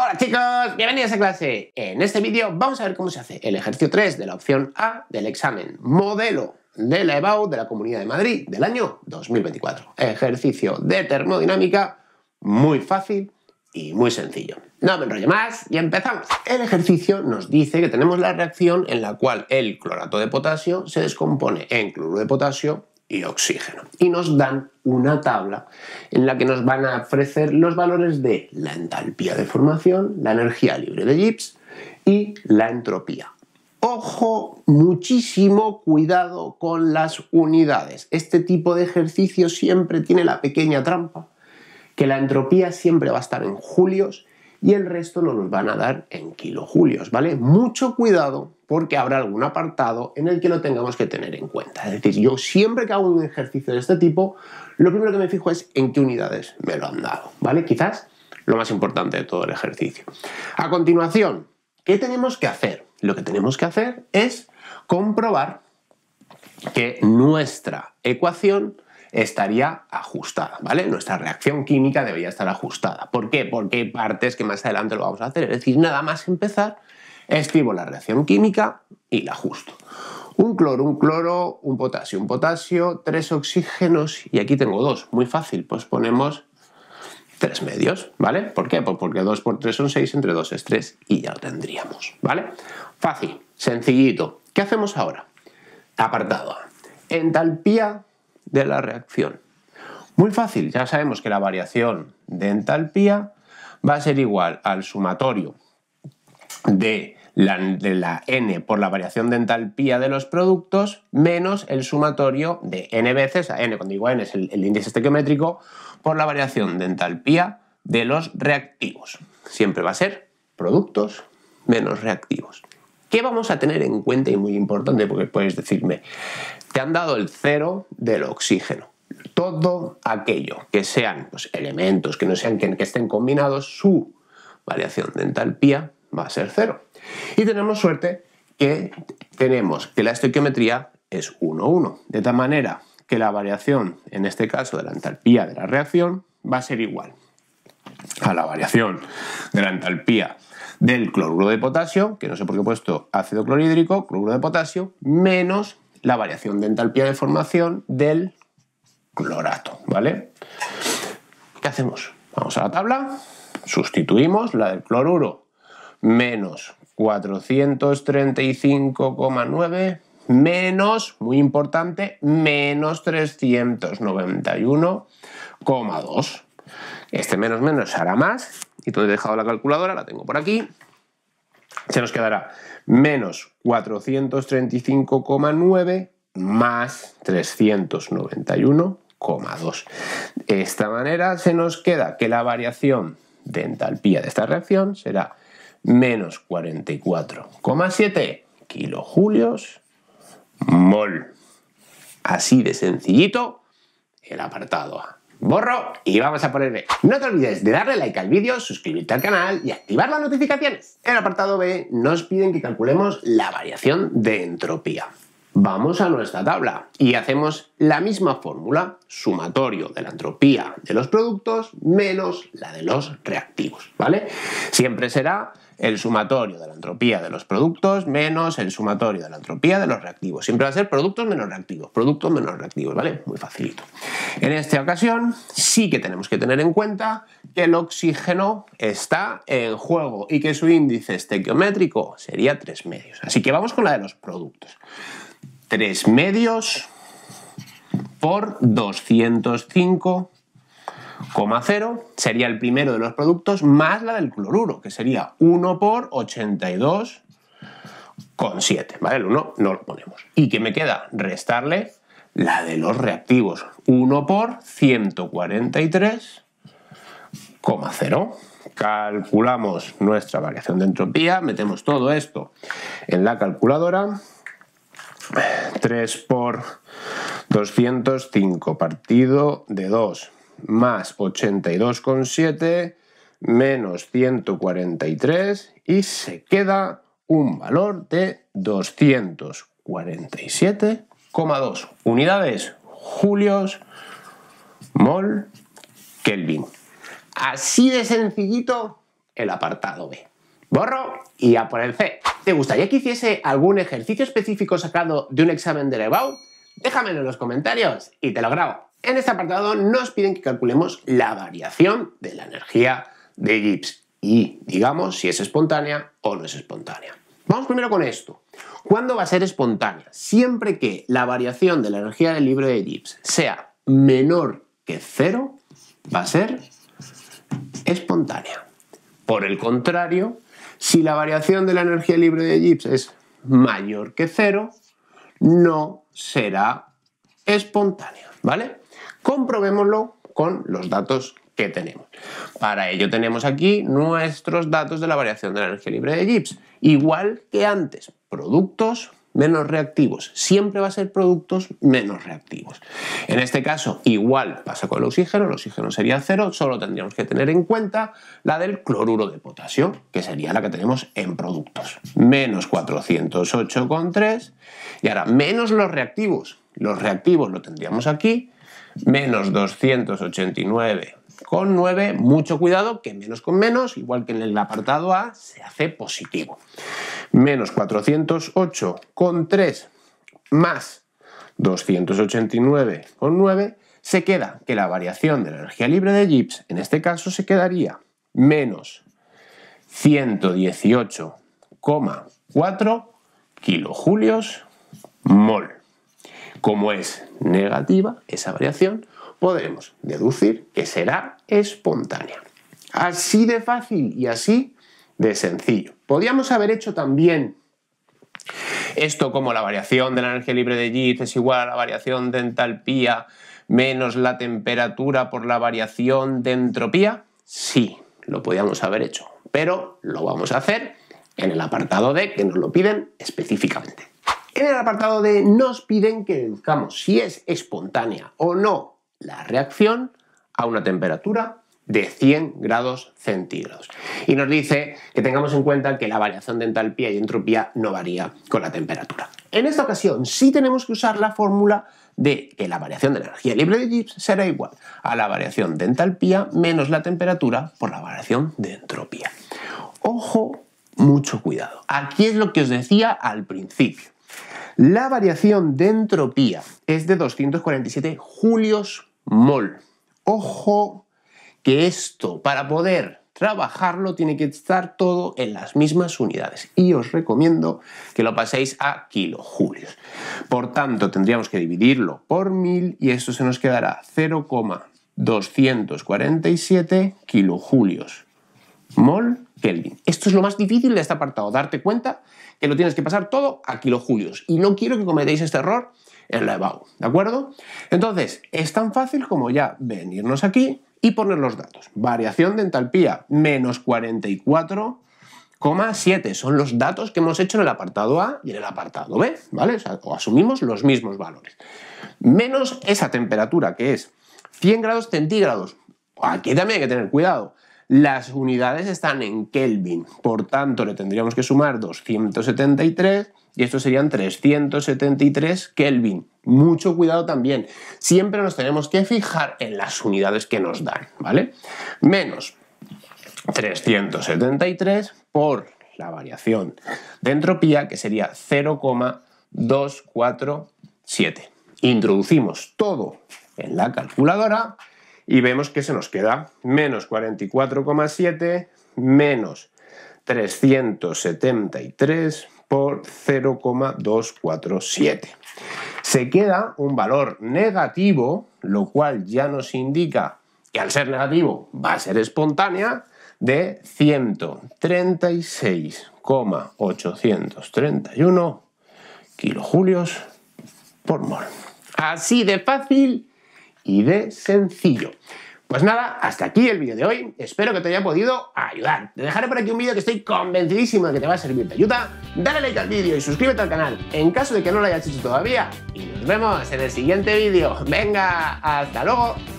Hola chicos, bienvenidos a clase. En este vídeo vamos a ver cómo se hace el ejercicio 3 de la opción A del examen modelo de la EBAU de la Comunidad de Madrid del año 2024. Ejercicio de termodinámica muy fácil y muy sencillo. No me enrollo más y empezamos. El ejercicio nos dice que tenemos la reacción en la cual el clorato de potasio se descompone en cloruro de potasio y oxígeno. Y nos dan una tabla en la que nos van a ofrecer los valores de la entalpía de formación, la energía libre de Gibbs y la entropía. Ojo, muchísimo cuidado con las unidades. Este tipo de ejercicio siempre tiene la pequeña trampa que la entropía siempre va a estar en julios y el resto nos van a dar en kilojulios, ¿vale? Mucho cuidado porque habrá algún apartado en el que lo tengamos que tener en cuenta. Es decir, yo siempre que hago un ejercicio de este tipo, lo primero que me fijo es en qué unidades me lo han dado, ¿vale? Quizás lo más importante de todo el ejercicio. A continuación, ¿qué tenemos que hacer? Lo que tenemos que hacer es comprobar que nuestra ecuación estaría ajustada, ¿vale? Nuestra reacción química debería estar ajustada. ¿Por qué? Porque hay partes que más adelante lo vamos a hacer. Es decir, nada más empezar, escribo la reacción química y la ajusto. Un cloro, un cloro, un potasio, un potasio, tres oxígenos y aquí tengo dos. Muy fácil, pues ponemos tres medios, ¿vale? ¿Por qué? Pues porque dos por tres son seis, entre dos es tres, y ya lo tendríamos, ¿vale? Fácil, sencillito. ¿Qué hacemos ahora? Apartado Entalpía de la reacción. Muy fácil, ya sabemos que la variación de entalpía va a ser igual al sumatorio de la, n por la variación de entalpía de los productos menos el sumatorio de n veces, n cuando digo n es el, el índice estequiométrico, por la variación de entalpía de los reactivos. Siempre va a ser productos menos reactivos. ¿Qué vamos a tener en cuenta? Y muy importante, porque puedes decirme, te han dado el cero del oxígeno. Todo aquello que sean pues, elementos, que no sean que, estén combinados, su variación de entalpía va a ser cero. Y tenemos suerte que tenemos que la estequiometría es 1, 1. De tal manera que la variación, en este caso de la entalpía de la reacción, va a ser igual a la variación de la entalpía del cloruro de potasio, que no sé por qué he puesto ácido clorhídrico, cloruro de potasio, menos la variación de entalpía de formación del clorato, ¿vale? ¿Qué hacemos? Vamos a la tabla, sustituimos la del cloruro menos 435,9 menos, muy importante, menos 391,2. Este menos menos hará más y Entonces he dejado la calculadora, la tengo por aquí. Se nos quedará menos 435,9 más 391,2. De esta manera se nos queda que la variación de entalpía de esta reacción será menos 44,7 kilojulios mol. Así de sencillito el apartado A borro y vamos a poner B. No te olvides de darle like al vídeo, suscribirte al canal y activar las notificaciones. En el apartado B nos piden que calculemos la variación de entropía. Vamos a nuestra tabla y hacemos la misma fórmula, sumatorio de la entropía de los productos menos la de los reactivos, ¿vale? Siempre será el sumatorio de la entropía de los productos menos el sumatorio de la entropía de los reactivos. Siempre va a ser productos menos reactivos, productos menos reactivos, ¿vale? Muy facilito. En esta ocasión sí que tenemos que tener en cuenta que el oxígeno está en juego y que su índice estequiométrico sería 3 medios. Así que vamos con la de los productos. 3 medios por 205,0 sería el primero de los productos más la del cloruro, que sería 1 por 82,7. ¿vale? El 1 no lo ponemos. ¿Y qué me queda? Restarle la de los reactivos, 1 por 143,0. Calculamos nuestra variación de entropía, metemos todo esto en la calculadora 3 por 205 partido de 2 más 82,7 menos 143 y se queda un valor de 247,2 unidades julios mol Kelvin. Así de sencillito el apartado B. Borro y a por el C. ¿Te gustaría que hiciese algún ejercicio específico sacado de un examen de EBAU, Déjamelo en los comentarios y te lo grabo. En este apartado nos piden que calculemos la variación de la energía de Gibbs y digamos si es espontánea o no es espontánea. Vamos primero con esto. ¿Cuándo va a ser espontánea? Siempre que la variación de la energía del libro de Gibbs sea menor que cero, va a ser espontánea. Por el contrario, si la variación de la energía libre de Gibbs es mayor que cero, no será espontánea, ¿vale? Comprobémoslo con los datos que tenemos. Para ello tenemos aquí nuestros datos de la variación de la energía libre de Gibbs, igual que antes, productos menos reactivos. Siempre va a ser productos menos reactivos. En este caso, igual pasa con el oxígeno, el oxígeno sería cero, solo tendríamos que tener en cuenta la del cloruro de potasio, que sería la que tenemos en productos. Menos 408,3 y ahora menos los reactivos. Los reactivos lo tendríamos aquí, menos 289 con 9, mucho cuidado, que menos con menos, igual que en el apartado A, se hace positivo. Menos 408 con 3 más 289 con 9, se queda que la variación de la energía libre de Gibbs, en este caso, se quedaría menos 118,4 kilojulios mol. Como es negativa esa variación, podremos deducir que será espontánea. Así de fácil y así de sencillo. Podríamos haber hecho también esto como la variación de la energía libre de Gibbs es igual a la variación de entalpía menos la temperatura por la variación de entropía. Sí, lo podíamos haber hecho, pero lo vamos a hacer en el apartado de que nos lo piden específicamente. En el apartado de nos piden que deduzcamos si es espontánea o no la reacción a una temperatura de 100 grados centígrados. Y nos dice que tengamos en cuenta que la variación de entalpía y entropía no varía con la temperatura. En esta ocasión sí tenemos que usar la fórmula de que la variación de la energía libre de Gibbs será igual a la variación de entalpía menos la temperatura por la variación de entropía. Ojo, mucho cuidado. Aquí es lo que os decía al principio. La variación de entropía es de 247 julios mol. Ojo que esto, para poder trabajarlo, tiene que estar todo en las mismas unidades. Y os recomiendo que lo paséis a kilojulios. Por tanto, tendríamos que dividirlo por 1000 y esto se nos quedará 0,247 kilojulios mol Kelvin. Esto es lo más difícil de este apartado, darte cuenta que lo tienes que pasar todo a kilojulios. Y no quiero que cometáis este error en la EBAU, ¿de acuerdo? Entonces, es tan fácil como ya venirnos aquí y poner los datos. Variación de entalpía, menos 44,7. son los datos que hemos hecho en el apartado A y en el apartado B, ¿vale? O, o, asumimos los mismos valores. Menos esa temperatura que es 100 grados centígrados. Aquí también hay que tener cuidado. Las unidades están en Kelvin, por tanto le tendríamos que sumar 273 y estos serían 373 Kelvin. Mucho cuidado también, siempre nos tenemos que fijar en las unidades que nos dan, ¿vale? Menos 373 por la variación de entropía que sería 0,247. Introducimos todo en la calculadora y vemos que se nos queda menos 44,7 menos 373 por 0,247. Se queda un valor negativo, lo cual ya nos indica que al ser negativo va a ser espontánea, de 136,831 kilojulios por mol. Así de fácil y de sencillo. Pues nada, hasta aquí el vídeo de hoy. Espero que te haya podido ayudar. Te dejaré por aquí un vídeo que estoy convencidísimo de que te va a servir de ayuda. Dale like al vídeo y suscríbete al canal en caso de que no lo hayas hecho todavía. Y nos vemos en el siguiente vídeo. Venga, hasta luego.